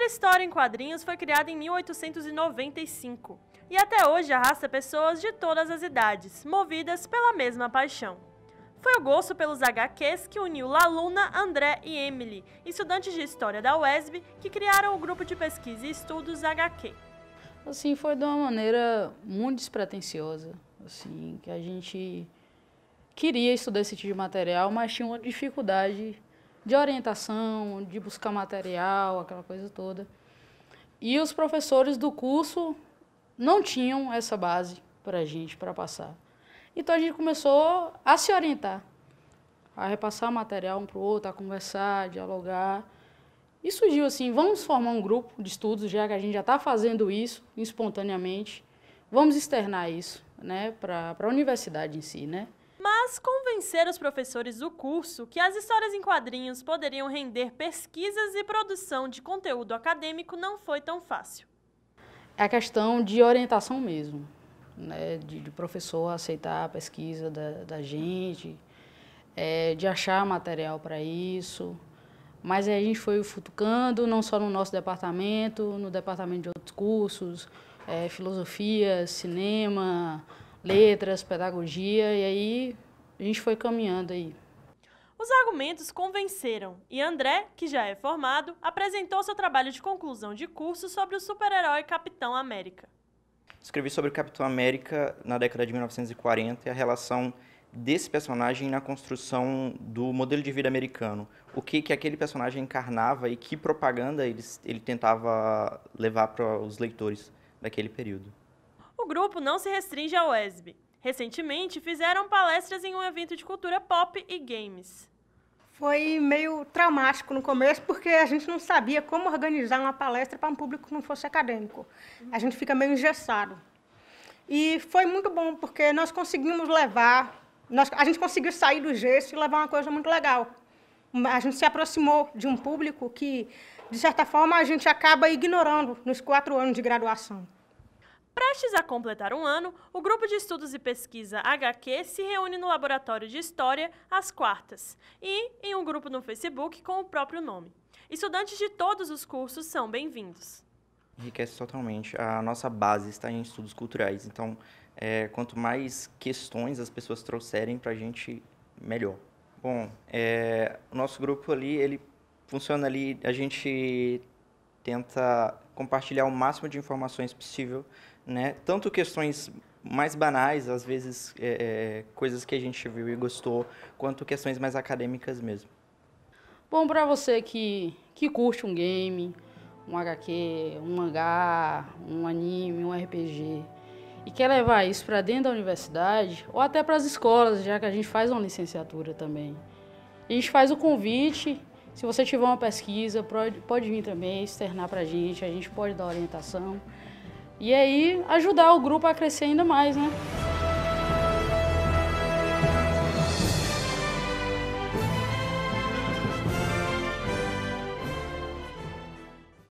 primeira história em quadrinhos foi criada em 1895 e até hoje arrasta pessoas de todas as idades, movidas pela mesma paixão. Foi o gosto pelos HQs que uniu Laluna, André e Emily, estudantes de história da UESB, que criaram o grupo de pesquisa e estudos HQ. Assim, foi de uma maneira muito despretensiosa, assim, que a gente queria estudar esse tipo de material, mas tinha uma dificuldade de orientação, de buscar material, aquela coisa toda. E os professores do curso não tinham essa base para a gente, para passar. Então a gente começou a se orientar, a repassar material um para o outro, a conversar, a dialogar. E surgiu assim: vamos formar um grupo de estudos, já que a gente já está fazendo isso espontaneamente, vamos externar isso né, para a universidade em si. Né? mas convencer os professores do curso que as histórias em quadrinhos poderiam render pesquisas e produção de conteúdo acadêmico não foi tão fácil. É a questão de orientação mesmo, né? de, de professor aceitar a pesquisa da, da gente, é, de achar material para isso. Mas a gente foi futucando, não só no nosso departamento, no departamento de outros cursos, é, filosofia, cinema, letras, pedagogia, e aí a gente foi caminhando aí. Os argumentos convenceram e André, que já é formado, apresentou seu trabalho de conclusão de curso sobre o super-herói Capitão América. Escrevi sobre o Capitão América na década de 1940 e a relação desse personagem na construção do modelo de vida americano. O que, que aquele personagem encarnava e que propaganda ele, ele tentava levar para os leitores daquele período. O grupo não se restringe ao ESB. Recentemente, fizeram palestras em um evento de cultura pop e games. Foi meio traumático no começo, porque a gente não sabia como organizar uma palestra para um público que não fosse acadêmico. A gente fica meio engessado. E foi muito bom, porque nós conseguimos levar, nós, a gente conseguiu sair do gesso e levar uma coisa muito legal. A gente se aproximou de um público que, de certa forma, a gente acaba ignorando nos quatro anos de graduação. Prestes a completar um ano, o grupo de estudos e pesquisa HQ se reúne no laboratório de História às quartas e em um grupo no Facebook com o próprio nome. Estudantes de todos os cursos são bem-vindos. Enriquece totalmente. A nossa base está em estudos culturais, então é, quanto mais questões as pessoas trouxerem para a gente, melhor. Bom, é, o nosso grupo ali, ele funciona ali, a gente tenta compartilhar o máximo de informações possível, né? Tanto questões mais banais, às vezes é, é, coisas que a gente viu e gostou, quanto questões mais acadêmicas mesmo. Bom, para você que, que curte um game, um HQ, um mangá, um anime, um RPG, e quer levar isso para dentro da universidade ou até para as escolas, já que a gente faz uma licenciatura também. A gente faz o convite se você tiver uma pesquisa, pode vir também externar para a gente, a gente pode dar orientação. E aí ajudar o grupo a crescer ainda mais, né?